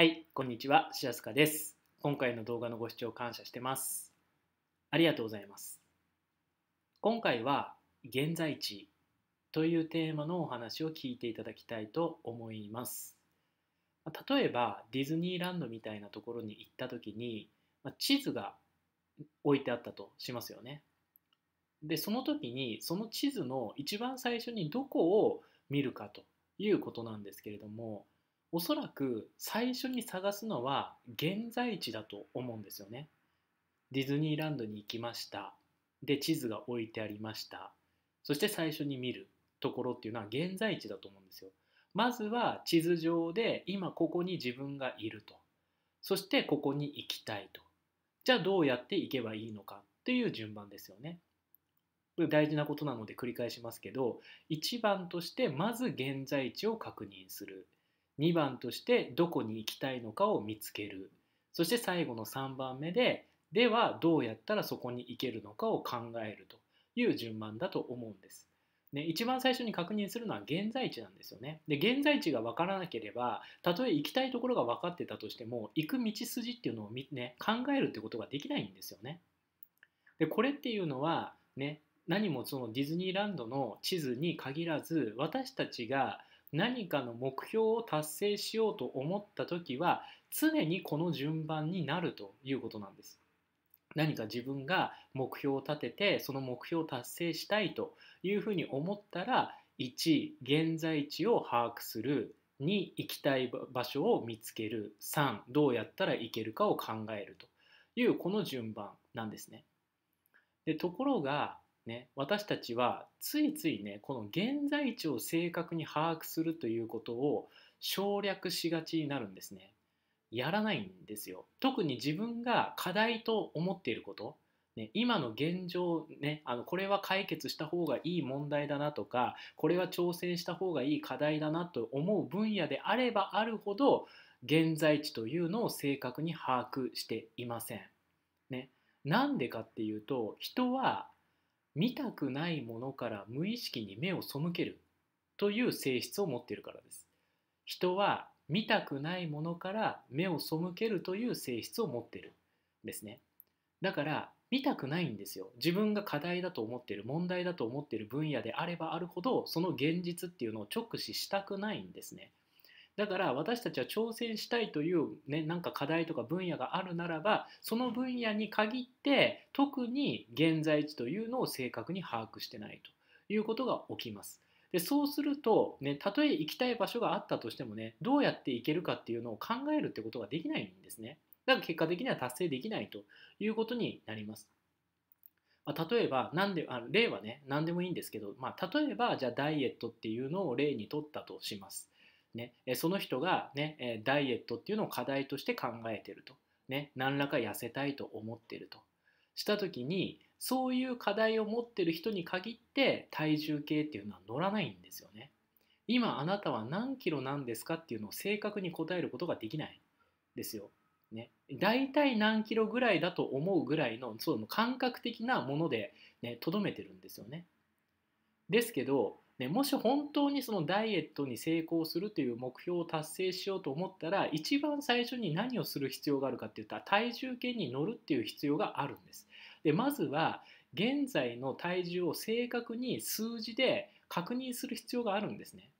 はい、こんにちは、しやすかです。今回の動画のご視聴感謝してます。ありがとうございます。今回は、現在地というテーマのお話を聞いていただきたいと思います。例えば、ディズニーランドみたいなところに行った時に、地図が置いてあったとしますよね。で、その時に、その地図の一番最初にどこを見るかということなんですけれども、おそらく最初に探すのは現在地だと思うんですよね。ディズニーランドに行きました。で、地図が置いてありました。そして最初に見るところっていうのは現在地だと思うんですよ。まずは地図上で今ここに自分がいると。そしてここに行きたいと。じゃあどうやって行けばいいのかっていう順番ですよね。大事なことなので繰り返しますけど、一番としてまず現在地を確認する。2番としてどこに行きたいのかを見つけるそして最後の3番目でではどうやったらそこに行けるのかを考えるという順番だと思うんです。ね、一番最初に確認するのは現在地なんですよね。で現在地が分からなければたとえ行きたいところが分かってたとしても行く道筋っていうのを、ね、考えるってことができないんですよね。でこれっていうのは、ね、何もそのディズニーランドの地図に限らず私たちが何かの目標を達成しようと思った時は常にこの順番になるということなんです。何か自分が目標を立ててその目標を達成したいというふうに思ったら1現在地を把握する2行きたい場所を見つける3どうやったらいけるかを考えるというこの順番なんですね。でところがね、私たちはついついねこの現在地を正確に把握するということを省略しがちになるんですね。やらないんですよ。特に自分が課題と思っていること、ね、今の現状、ね、あのこれは解決した方がいい問題だなとかこれは挑戦した方がいい課題だなと思う分野であればあるほど現在地というのを正確に把握していません。ね、なんでかっていうと人は見たくないものから無意識に目を背けるという性質を持っているからです。人は見たくないものから目を背けるという性質を持ってるんですね。だから見たくないんですよ。自分が課題だと思ってる、問題だと思ってる分野であればあるほど、その現実っていうのを直視したくないんですね。だから私たちは挑戦したいという、ね、なんか課題とか分野があるならばその分野に限って特に現在地というのを正確に把握してないということが起きます。でそうすると、ね、たとえ行きたい場所があったとしてもねどうやって行けるかっていうのを考えるってことができないんですね。だから結果的には達成できないということになります。ま例えば何であ例はね何でもいいんですけど、まあ、例えばじゃあダイエットっていうのを例にとったとします。ね、その人が、ね、ダイエットっていうのを課題として考えてると、ね、何らか痩せたいと思ってるとした時にそういう課題を持ってる人に限って体重計っていうのは乗らないんですよね今あなたは何キロなんですかっていうのを正確に答えることができないですよ、ね、大体何キロぐらいだと思うぐらいのその感覚的なものでと、ね、どめてるんですよねですけどでもし本当にそのダイエットに成功するという目標を達成しようと思ったら一番最初に何をする必要があるかっていったら体重計に乗るっていう必要があるんです。でまずは現在の体重を正確に数字で確認する必要があるんですね。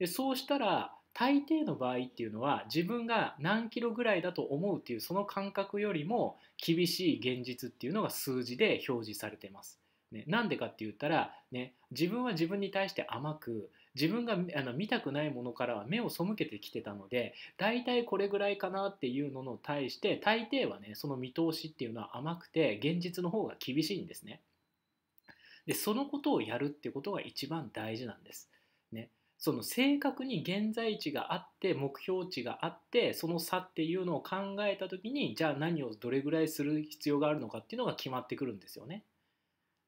でそうしたら大抵の場合っていうのは自分が何キロぐらいだと思うっていうその感覚よりも厳しい現実っていうのが数字で表示されてます。ね、なんでかって言ったら、ね、自分は自分に対して甘く自分があの見たくないものからは目を背けてきてたので大体これぐらいかなっていうのに対して大抵はねその見通しっていうのは甘くて現実の方が厳しいんですね。でそのことをやるってことが一番大事なんです。ね、その正確に現在地があって目標値があってその差っていうのを考えた時にじゃあ何をどれぐらいする必要があるのかっていうのが決まってくるんですよね。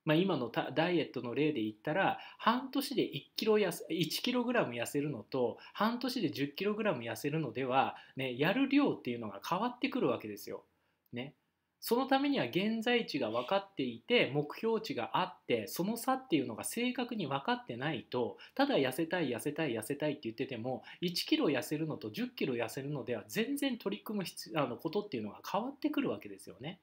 まあ、今のダイエットの例で言ったら半年で 1, キロ痩せ1痩せるのと半年で1 0 k g 痩せるのでは、ね、やる量っていうのが変わってくるわけですよ。ね、そのためには現在地が分かっていて目標値があってその差っていうのが正確に分かってないとただ痩せたい痩せたい痩せたいって言ってても1キロ痩せるのと1 0キロ痩せるのでは全然取り組むあのことっていうのが変わってくるわけですよね。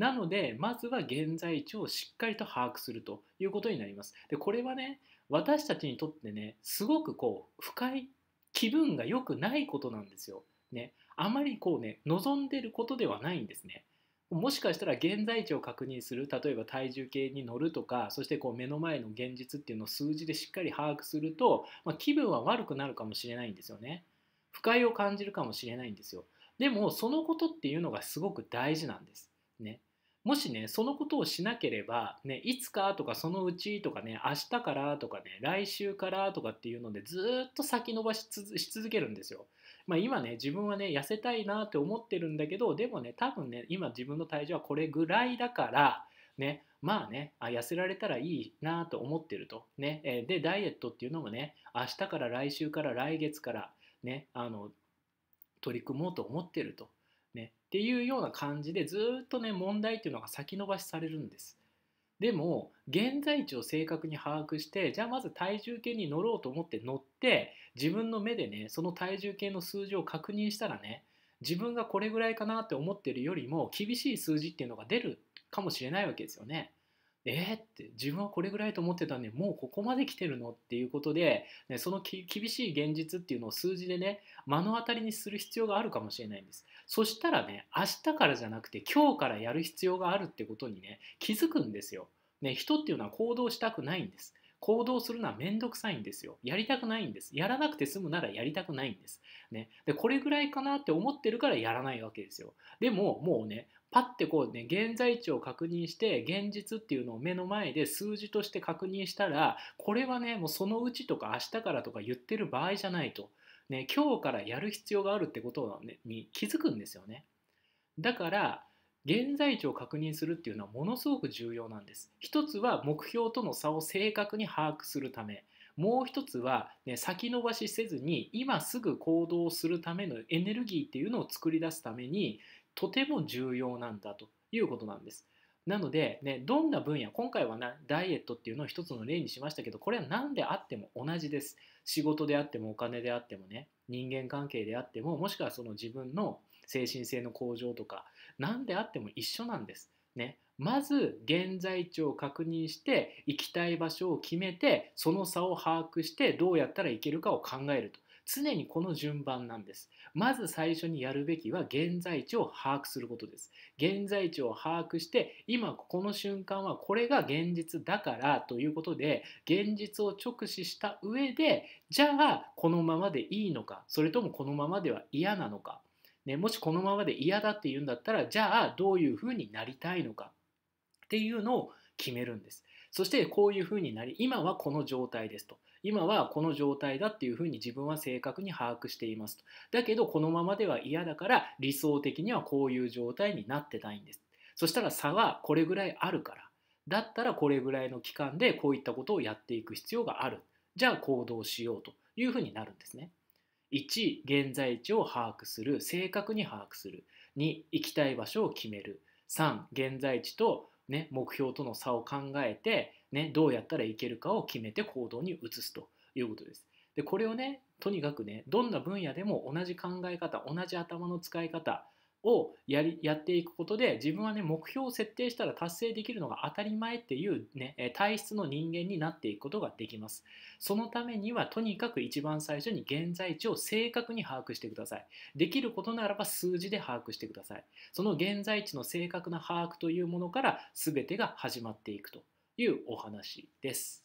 なので、まずは現在地をしっかりと把握するということになります。で、これはね、私たちにとってね、すごくこう、不快、気分が良くないことなんですよ。ね、あまりこうね、望んでることではないんですね。もしかしたら現在地を確認する例えば体重計に乗るとかそしてこう目の前の現実っていうのを数字でしっかり把握すると、まあ、気分は悪くなるかもしれないんですよね不快を感じるかもしれないんですよでもそのことっていうのがすごく大事なんですねもしねそのことをしなければ、ね、いつかとかそのうちとかね明日からとかね来週からとかっていうのでずっと先延ばし続けるんですよ。まあ、今ね自分はね痩せたいなって思ってるんだけどでもね多分ね今自分の体重はこれぐらいだからねまあねあ痩せられたらいいなと思ってるとね、えでダイエットっていうのもね明日から来週から来月からねあの取り組もうと思ってるとっていうような感じでずっとね問題っていうのが先延ばしされるんですでも現在地を正確に把握してじゃあまず体重計に乗ろうと思って乗って自分の目でねその体重計の数字を確認したらね自分がこれぐらいかなって思ってるよりも厳しい数字っていうのが出るかもしれないわけですよね。えー、って自分はこれぐらいと思ってたんでもうここまで来てるのっていうことで、ね、その厳しい現実っていうのを数字でね目の当たりにする必要があるかもしれないんですそしたらね明日からじゃなくて今日からやる必要があるってことにね気づくんですよ、ね、人っていうのは行動したくないんです行動するのはめんどくさいんですよ。やりたくないんです。やらなくて済むならやりたくないんです。ね。で、これぐらいかなって思ってるからやらないわけですよ。でも、もうね、パッてこうね現在地を確認して現実っていうのを目の前で数字として確認したらこれはねもうそのうちとか明日からとか言ってる場合じゃないと、ね、今日からやる必要があるってことに気づくんですよねだから現在地を確認するっていうのはものすごく重要なんです一つは目標との差を正確に把握するためもう一つは、ね、先延ばしせずに今すぐ行動するためのエネルギーっていうのを作り出すためにとても重要なんだということなんです。なので、ね、どんな分野、今回はなダイエットっていうのを一つの例にしましたけど、これは何であっても同じです。仕事であってもお金であってもね、人間関係であっても、もしくはその自分の精神性の向上とか、何であっても一緒なんです。ね、まず現在地を確認して行きたい場所を決めてその差を把握してどうやったらいけるかを考えると常にこの順番なんです。まず最初にやるべきは現在地を把握することです。現在地を把握して、今この瞬間はこれが現実だからということで、現実を直視した上で、じゃあこのままでいいのか、それともこのままでは嫌なのか、ね、もしこのままで嫌だって言うんだったら、じゃあどういうふうになりたいのかっていうのを決めるんです。そしてこういうふうになり、今はこの状態ですと。今はこの状態だっていうふうに自分は正確に把握していますとだけどこのままでは嫌だから理想的にはこういう状態になってたいんですそしたら差はこれぐらいあるからだったらこれぐらいの期間でこういったことをやっていく必要があるじゃあ行動しようというふうになるんですね1現在地を把握する正確に把握する2行きたい場所を決める3現在地とね、目標との差を考えて、ね、どうやったらいけるかを決めて行動に移すということです。でこれをねとにかくねどんな分野でも同じ考え方同じ頭の使い方をやりやっていくことで自分はね目標を設定したら達成できるのが当たり前っていうね体質の人間になっていくことができますそのためにはとにかく一番最初に現在地を正確に把握してくださいできることならば数字で把握してくださいその現在地の正確な把握というものから全てが始まっていくというお話です